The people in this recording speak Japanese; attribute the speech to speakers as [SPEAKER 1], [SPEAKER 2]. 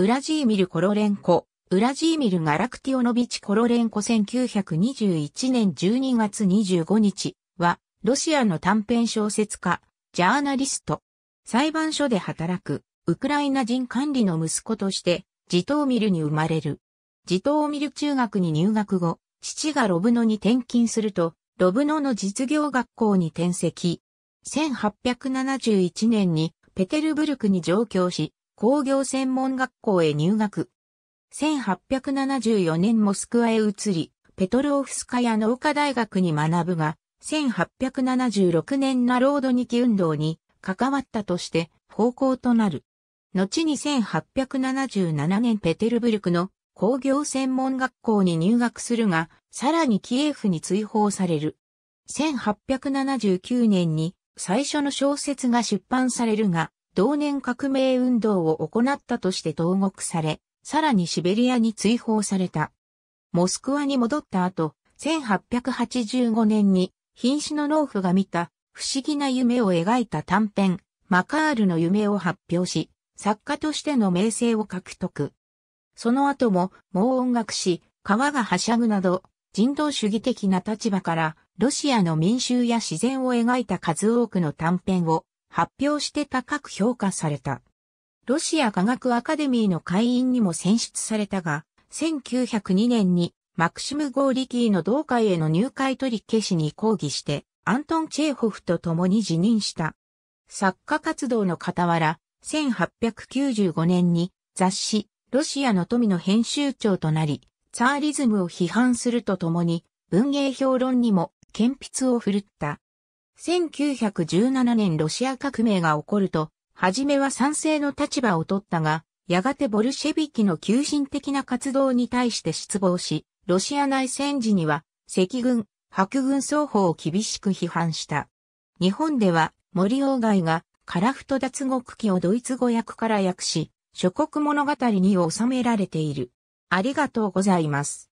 [SPEAKER 1] ウラジーミル・コロレンコ、ウラジーミル・ガラクティオノビチ・コロレンコ1921年12月25日は、ロシアの短編小説家、ジャーナリスト、裁判所で働く、ウクライナ人管理の息子として、ジトーミルに生まれる。ジトーミル中学に入学後、父がロブノに転勤すると、ロブノの実業学校に転籍。1871年にペテルブルクに上京し、工業専門学校へ入学。1874年モスクワへ移り、ペトロオフスカヤ農科大学に学ぶが、1876年ナロードニキ運動に関わったとして方向となる。後に1877年ペテルブルクの工業専門学校に入学するが、さらにキエフに追放される。1879年に最初の小説が出版されるが、同年革命運動を行ったとして投獄され、さらにシベリアに追放された。モスクワに戻った後、1885年に瀕死の農夫が見た不思議な夢を描いた短編、マカールの夢を発表し、作家としての名声を獲得。その後も、猛音楽し、川がはしゃぐなど、人道主義的な立場から、ロシアの民衆や自然を描いた数多くの短編を発表して高く評価された。ロシア科学アカデミーの会員にも選出されたが、1902年にマクシム・ゴーリキーの同会への入会取り消しに抗議して、アントン・チェーホフと共に辞任した。作家活動の傍ら、1895年に雑誌、ロシアの富の編集長となり、ツァーリズムを批判するとともに、文芸評論にも鉛筆を振るった。1917年ロシア革命が起こると、初めは賛成の立場を取ったが、やがてボルシェビキの急進的な活動に対して失望し、ロシア内戦時には、赤軍、白軍双方を厳しく批判した。日本では、森鴎外が、カラフト脱獄記をドイツ語訳から訳し、諸国物語に収められている。ありがとうございます。